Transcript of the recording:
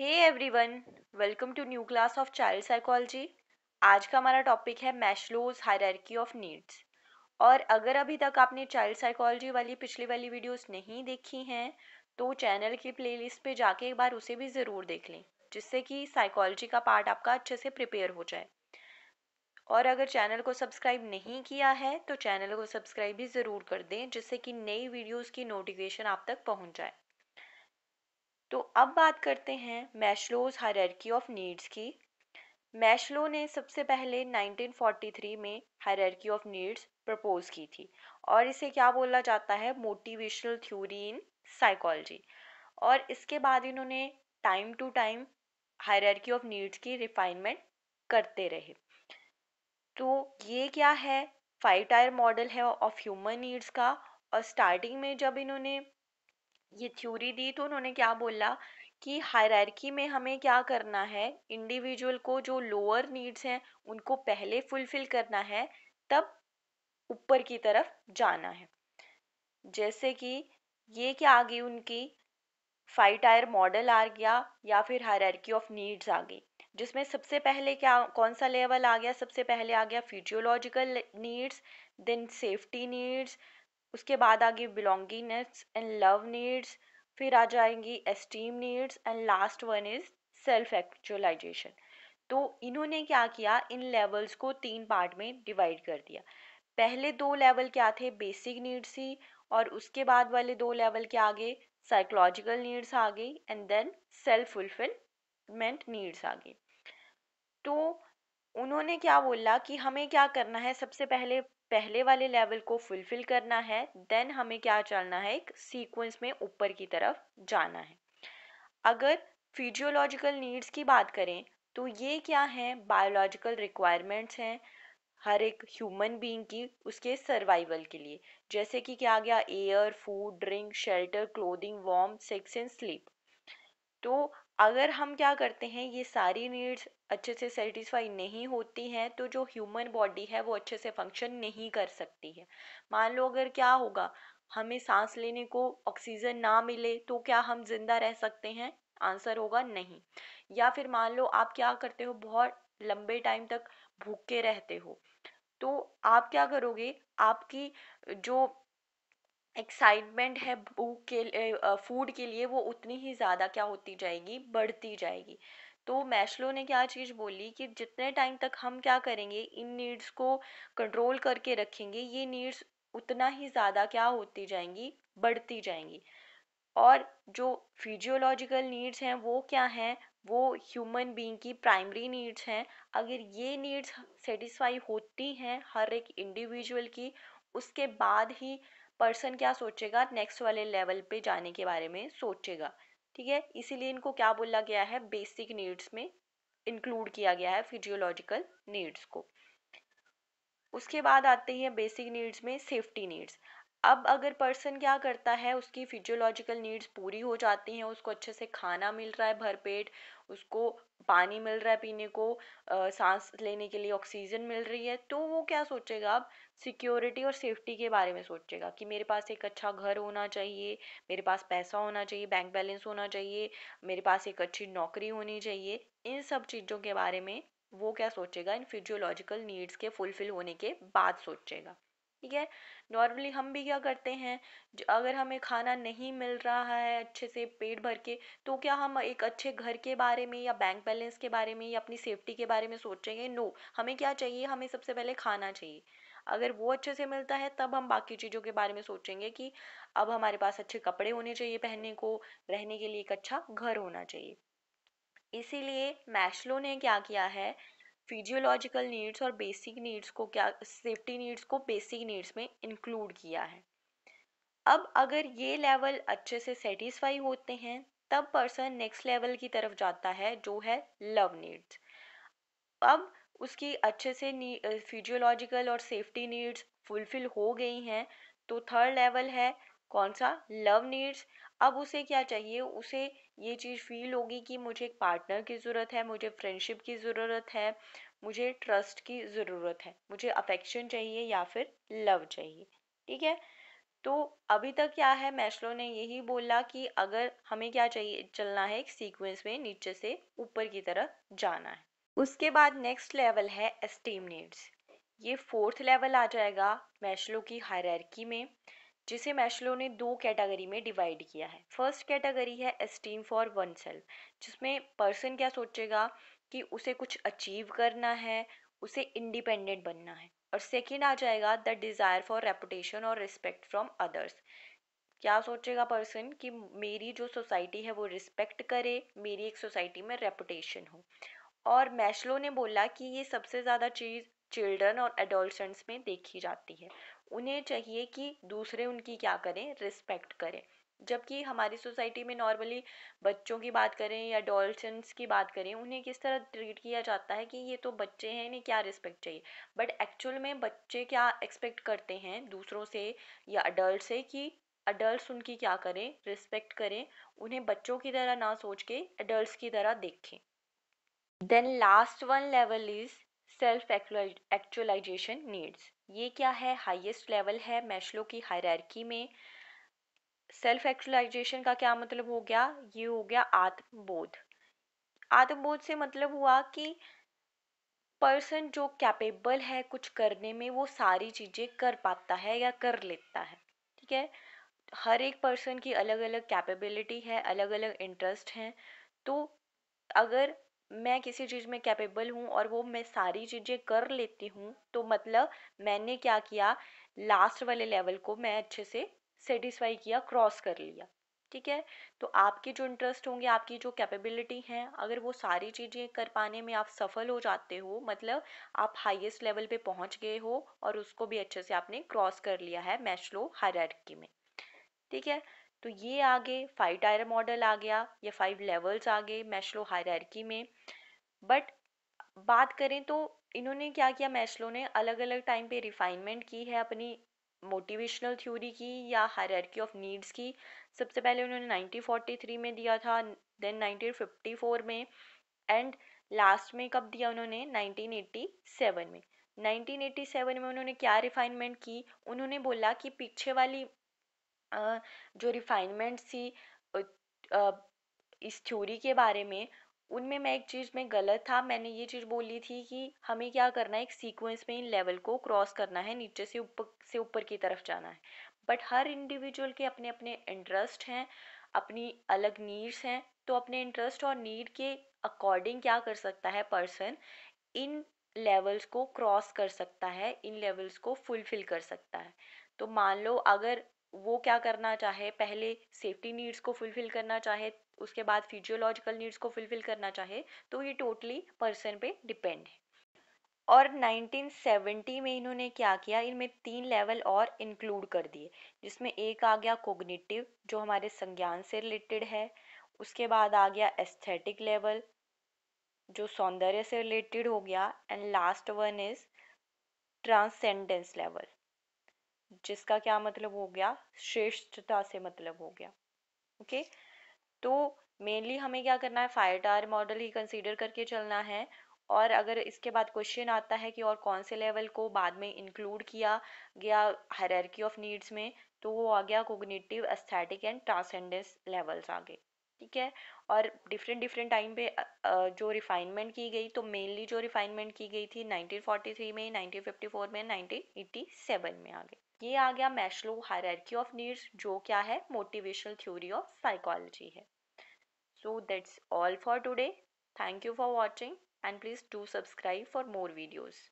hey everyone welcome to new class of child psychology आज का हमारा टॉपिक है मैशलोज हायरकी ऑफ नीड्स और अगर अभी तक आपने चाइल्ड साइकोलॉजी वाली पिछली वाली वीडियोस नहीं देखी हैं तो चैनल की प्लेलिस्ट पे जाके एक बार उसे भी ज़रूर देख लें जिससे कि साइकोलॉजी का पार्ट आपका अच्छे से प्रिपेयर हो जाए और अगर चैनल को सब्सक्राइब नहीं किया है तो चैनल को सब्सक्राइब भी ज़रूर कर दें जिससे कि नई वीडियोज़ की नोटिफिकेशन आप तक पहुँच जाए तो अब बात करते हैं मैशलोज हायरकी ऑफ नीड्स की मैशलो ने सबसे पहले 1943 में हायरकी ऑफ नीड्स प्रपोज की थी और इसे क्या बोला जाता है मोटिवेशनल थ्योरी इन साइकोलॉजी और इसके बाद इन्होंने time to time hierarchy of needs की रिफाइनमेंट करते रहे तो ये क्या है फाइव टायर मॉडल है ऑफ ह्यूमन नीड्स का और स्टार्टिंग में जब इन्होंने ये थ्योरी दी तो उन्होंने क्या बोला कि हायरकी में हमें क्या करना है इंडिविजुअल को जो लोअर नीड्स हैं उनको पहले फुलफिल करना है तब ऊपर की तरफ जाना है जैसे कि ये क्या आ गई उनकी फाइव टायर मॉडल आ गया या फिर हायरकी ऑफ नीड्स आ गई जिसमें सबसे पहले क्या कौन सा लेवल आ गया सबसे पहले आ गया physiological needs then safety needs उसके बाद आगे बिलोंगिंगनेस एंड लव नीड्स फिर आ जाएंगी esteem needs and last one is self actualization तो इन्होंने क्या किया इन लेवल्स को तीन पार्ट में डिवाइड कर दिया पहले दो लेवल क्या थे बेसिक नीड्स ही और उसके बाद वाले दो लेवल क्या आ गए साइकोलॉजिकल नीड्स आ गई and then self fulfilment needs आ गई तो उन्होंने क्या बोला कि हमें क्या करना है सबसे पहले पहले वाले लेवल को फुलफिल करना है देन हमें क्या चलना है एक सीक्वेंस में ऊपर की तरफ जाना है अगर फिजियोलॉजिकल नीड्स की बात करें तो ये क्या है बायोलॉजिकल रिक्वायरमेंट्स हैं हर एक ह्यूमन बीइंग की उसके सर्वाइवल के लिए जैसे कि क्या आ गया air food drink shelter clothing warm sex and sleep तो अगर हम क्या करते हैं ये सारी नीड्स अच्छे से सेटिस्फाई नहीं होती हैं तो जो ह्यूमन बॉडी है वो अच्छे से फंक्शन नहीं कर सकती है मान लो अगर क्या होगा हमें सांस लेने को ऑक्सीजन ना मिले तो क्या हम जिंदा रह सकते हैं आंसर होगा नहीं या फिर मान लो आप क्या करते हो बहुत लंबे टाइम तक भूखे रहते हो तो आप क्या करोगे आपकी जो एक्साइटमेंट है भूख के फूड के लिए वो उतनी ही ज़्यादा क्या होती जाएगी बढ़ती जाएगी तो मैशलो ने क्या चीज़ बोली कि जितने टाइम तक हम क्या करेंगे इन नीड्स को कंट्रोल करके रखेंगे ये नीड्स उतना ही ज़्यादा क्या होती जाएंगी बढ़ती जाएंगी और जो फिजियोलॉजिकल नीड्स हैं वो क्या हैं वो ह्यूमन बीइंग की प्राइमरी नीड्स हैं अगर ये नीड्स सेटिस्फाई होती हैं हर एक इंडिविजुअल की उसके बाद ही पर्सन क्या सोचेगा नेक्स्ट वाले लेवल पे जाने के बारे में सोचेगा ठीक है इसीलिए इनको क्या बोला गया है बेसिक नीड्स में इंक्लूड किया गया है फिजियोलॉजिकल नीड्स को उसके बाद आते हैं बेसिक नीड्स में सेफ्टी नीड्स अब अगर पर्सन क्या करता है उसकी फिजियोलॉजिकल नीड्स पूरी हो जाती हैं उसको अच्छे से खाना मिल रहा है भरपेट उसको पानी मिल रहा है पीने को आ, सांस लेने के लिए ऑक्सीजन मिल रही है तो वो क्या सोचेगा अब सिक्योरिटी और सेफ्टी के बारे में सोचेगा कि मेरे पास एक अच्छा घर होना चाहिए मेरे पास पैसा होना चाहिए बैंक बैलेंस होना चाहिए मेरे पास एक अच्छी नौकरी होनी चाहिए इन सब चीज़ों के बारे में वो क्या सोचेगा इन फिजियोलॉजिकल नीड्स के फुलफिल होने के बाद सोचेगा ठीक है नॉर्मली हम भी क्या करते हैं अगर हमें खाना नहीं मिल रहा है अच्छे से पेट भर के तो क्या हम एक अच्छे घर के बारे में या बैंक बैलेंस के बारे में या अपनी सेफ्टी के बारे में सोचेंगे नो हमें क्या चाहिए हमें सबसे पहले खाना चाहिए अगर वो अच्छे से मिलता है तब हम बाकी चीज़ों के बारे में सोचेंगे कि अब हमारे पास अच्छे कपड़े होने चाहिए पहनने को रहने के लिए एक अच्छा घर होना चाहिए इसीलिए मैशलो ने क्या किया है फिजियोलॉजिकल नीड्स और बेसिक नीड्स को क्या सेफ्टी नीड्स को बेसिक नीड्स में इंक्लूड किया है अब अगर ये लेवल अच्छे से सेटिस्फाई होते हैं तब पर्सन नेक्स्ट लेवल की तरफ जाता है जो है लव नीड्स अब उसकी अच्छे से फिजियोलॉजिकल और सेफ्टी नीड्स फुलफिल हो गई हैं तो थर्ड लेवल है कौन सा लव नीड्स अब उसे क्या चाहिए उसे ये चीज़ फील होगी कि मुझे एक पार्टनर की ज़रूरत है मुझे फ्रेंडशिप की ज़रूरत है मुझे ट्रस्ट की ज़रूरत है मुझे अफेक्शन चाहिए या फिर लव चाहिए ठीक है तो अभी तक क्या है मैशलो ने यही बोला कि अगर हमें क्या चाहिए चलना है एक सीक्वेंस में नीचे से ऊपर की तरफ जाना है उसके बाद नेक्स्ट लेवल है एस्टीम नीड्स ये फोर्थ लेवल आ जाएगा मैशलो की हायरकी में जिसे मैशलो ने दो कैटेगरी में डिवाइड किया है फर्स्ट कैटेगरी है एस्टीम फॉर वन सेल्फ जिसमें पर्सन क्या सोचेगा कि उसे कुछ अचीव करना है उसे इंडिपेंडेंट बनना है और सेकेंड आ जाएगा द डिज़ायर फॉर रेपुटेशन और रिस्पेक्ट फ्रॉम अदर्स क्या सोचेगा पर्सन कि मेरी जो सोसाइटी है वो रिस्पेक्ट करे मेरी एक सोसाइटी में रेपुटेशन हो और मैशलो ने बोला कि ये सबसे ज़्यादा चीज़ चिल्ड्रन और एडोल्सेंट्स में देखी जाती है उन्हें चाहिए कि दूसरे उनकी क्या करें रिस्पेक्ट करें जबकि हमारी सोसाइटी में नॉर्मली बच्चों की बात करें या डॉल्सन्स की बात करें उन्हें किस तरह ट्रीट किया जाता है कि ये तो बच्चे हैं इन्हें क्या रिस्पेक्ट चाहिए बट एक्चुअल में बच्चे क्या एक्सपेक्ट करते हैं दूसरों से या अडल्ट से कि अडल्ट उनकी क्या करें रिस्पेक्ट करें उन्हें बच्चों की तरह ना सोच के अडल्ट की तरह देखें then last one level is self actualization needs ये क्या है हाईएस्ट लेवल है मैशलो की हायरकी में सेल्फ एक्चुअलाइजेशन का क्या मतलब हो गया ये हो गया आत्मबोध आत्मबोध से मतलब हुआ कि पर्सन जो कैपेबल है कुछ करने में वो सारी चीज़ें कर पाता है या कर लेता है ठीक है हर एक पर्सन की अलग अलग कैपेबिलिटी है अलग अलग इंटरेस्ट हैं तो अगर मैं किसी चीज़ में कैपेबल हूँ और वो मैं सारी चीज़ें कर लेती हूँ तो मतलब मैंने क्या किया लास्ट वाले लेवल को मैं अच्छे से सेटिस्फाई किया क्रॉस कर लिया ठीक है तो आपके जो इंटरेस्ट होंगे आपकी जो कैपेबिलिटी हैं अगर वो सारी चीज़ें कर पाने में आप सफल हो जाते हो मतलब आप हाईएस्ट लेवल पे पहुंच गए हो और उसको भी अच्छे से आपने क्रॉस कर लिया है मैशलो हायरार्की में ठीक है तो ये आगे फाइव टायर मॉडल आ गया या फाइव लेवल्स आ गए मैशलो हायरकी में बट बात करें तो इन्होंने क्या किया मैशलो ने अलग अलग टाइम पे रिफाइनमेंट की है अपनी मोटिवेशनल थ्योरी की या हायरकी ऑफ नीड्स की सबसे पहले उन्होंने 1943 में दिया था देन 1954 में एंड लास्ट में कब दिया उन्होंने 1987 में 1987 में उन्होंने क्या रिफाइनमेंट की उन्होंने बोला कि पीछे वाली जो रिफ़ाइनमेंट थी इस थ्योरी के बारे में उनमें मैं एक चीज़ में गलत था मैंने ये चीज़ बोली थी कि हमें क्या करना है एक सीक्वेंस में इन लेवल को क्रॉस करना है नीचे से ऊपर से ऊपर की तरफ जाना है बट हर इंडिविजुअल के अपने अपने इंटरेस्ट हैं अपनी अलग नीड्स हैं तो अपने इंटरेस्ट और नीड के अकॉर्डिंग क्या कर सकता है पर्सन इन लेवल्स को क्रॉस कर सकता है इन लेवल्स को फुलफिल कर सकता है तो मान लो अगर वो क्या करना चाहे पहले सेफ्टी नीड्स को फुलफिल करना चाहे उसके बाद फिजियोलॉजिकल नीड्स को फुलफिल करना चाहे तो ये टोटली पर्सन पे डिपेंड है और 1970 में इन्होंने क्या किया इनमें तीन लेवल और इंक्लूड कर दिए जिसमें एक आ गया कोग्निटिव जो हमारे संज्ञान से रिलेटेड है उसके बाद आ गया एस्थेटिक लेवल जो सौंदर्य से रिलेटेड हो गया and last one is transcendence level जिसका क्या मतलब हो गया श्रेष्ठता से मतलब हो गया ओके तो मेनली हमें क्या करना है फायर टार मॉडल ही कंसीडर करके चलना है और अगर इसके बाद क्वेश्चन आता है कि और कौन से लेवल को बाद में इंक्लूड किया गया हरकी ऑफ नीड्स में तो वो आ गया cognitive aesthetic and transcendence levels आगे ठीक है और डिफरेंट डिफरेंट टाइम पे जो रिफाइनमेंट की गई तो मेनली जो रिफाइनमेंट की गई थी 1943 में 1954 में 1987 में आ गई ये आ गया मैशलो हायरकी ऑफ नीड्स जो क्या है मोटिवेशनल थ्योरी ऑफ साइकोलॉजी है so that's all for today thank you for watching and please do subscribe for more videos